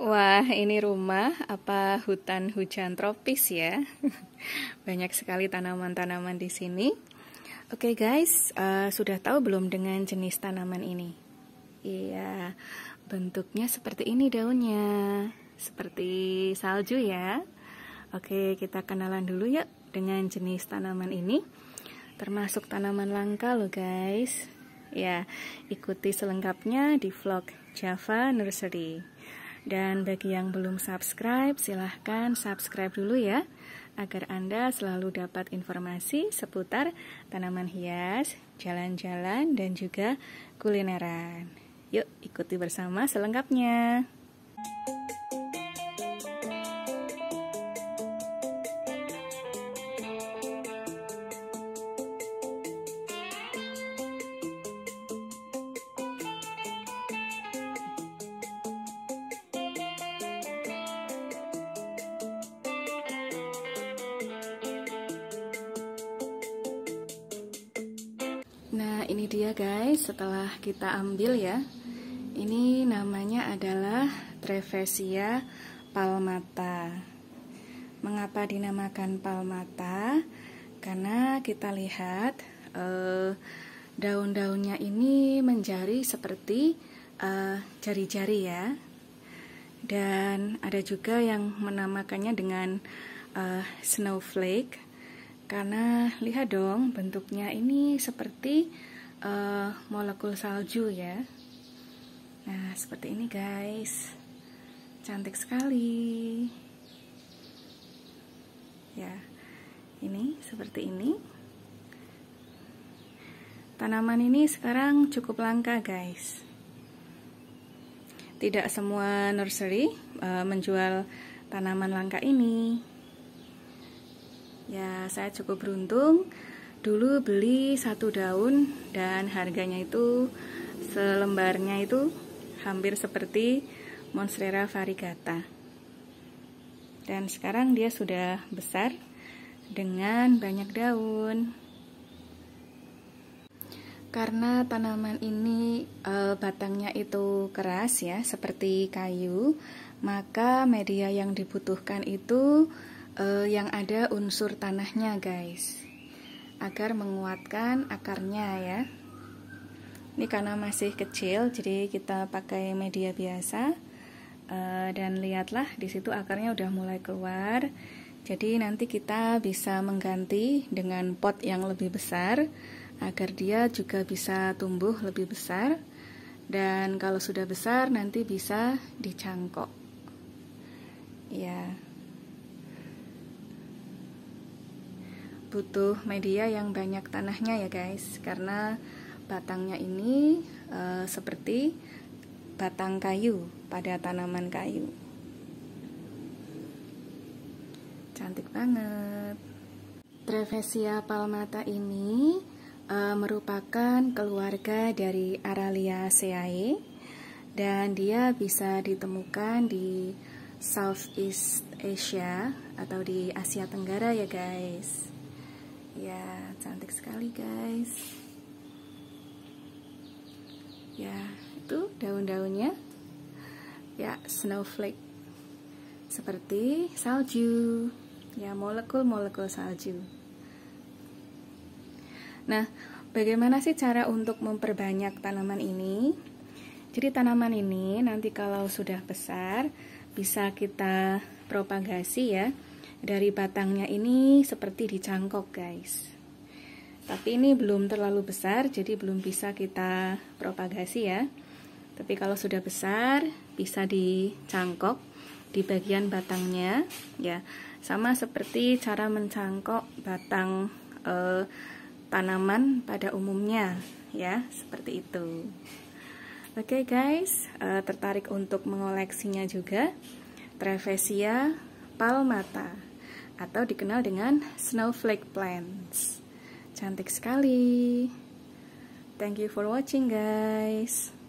Wah, ini rumah apa hutan hujan tropis ya? Banyak sekali tanaman-tanaman di sini. Oke okay guys, uh, sudah tahu belum dengan jenis tanaman ini? Iya, bentuknya seperti ini daunnya, seperti salju ya. Oke, okay, kita kenalan dulu ya dengan jenis tanaman ini. Termasuk tanaman langka loh guys. Ya, ikuti selengkapnya di vlog Java Nursery. Dan bagi yang belum subscribe, silahkan subscribe dulu ya, agar Anda selalu dapat informasi seputar tanaman hias, jalan-jalan, dan juga kulineran. Yuk, ikuti bersama selengkapnya. Thank you ini dia guys setelah kita ambil ya ini namanya adalah Trevesia palmata mengapa dinamakan palmata karena kita lihat eh, daun-daunnya ini menjari seperti eh, jari-jari eh, ya dan ada juga yang menamakannya dengan eh, snowflake karena lihat dong bentuknya ini seperti uh, molekul salju ya nah seperti ini guys cantik sekali ya ini seperti ini tanaman ini sekarang cukup langka guys tidak semua nursery uh, menjual tanaman langka ini ya saya cukup beruntung dulu beli satu daun dan harganya itu selembarnya itu hampir seperti monstera variegata dan sekarang dia sudah besar dengan banyak daun karena tanaman ini e, batangnya itu keras ya seperti kayu maka media yang dibutuhkan itu e, yang ada unsur tanahnya guys agar menguatkan akarnya ya. Ini karena masih kecil, jadi kita pakai media biasa eh, dan lihatlah di situ akarnya udah mulai keluar. Jadi nanti kita bisa mengganti dengan pot yang lebih besar agar dia juga bisa tumbuh lebih besar dan kalau sudah besar nanti bisa dicangkok. Ya. Yeah. butuh media yang banyak tanahnya ya guys karena batangnya ini e, seperti batang kayu pada tanaman kayu cantik banget Trevesia palmata ini e, merupakan keluarga dari Araliaceae dan dia bisa ditemukan di Southeast Asia atau di Asia Tenggara ya guys ya cantik sekali guys ya itu daun-daunnya ya snowflake seperti salju ya molekul-molekul salju nah bagaimana sih cara untuk memperbanyak tanaman ini jadi tanaman ini nanti kalau sudah besar bisa kita propagasi ya dari batangnya ini seperti dicangkok guys tapi ini belum terlalu besar jadi belum bisa kita propagasi ya tapi kalau sudah besar bisa dicangkok di bagian batangnya ya sama seperti cara mencangkok batang eh, tanaman pada umumnya ya seperti itu Oke okay guys, eh, tertarik untuk mengoleksinya juga? Trevesia palmata atau dikenal dengan snowflake plants. Cantik sekali. Thank you for watching guys.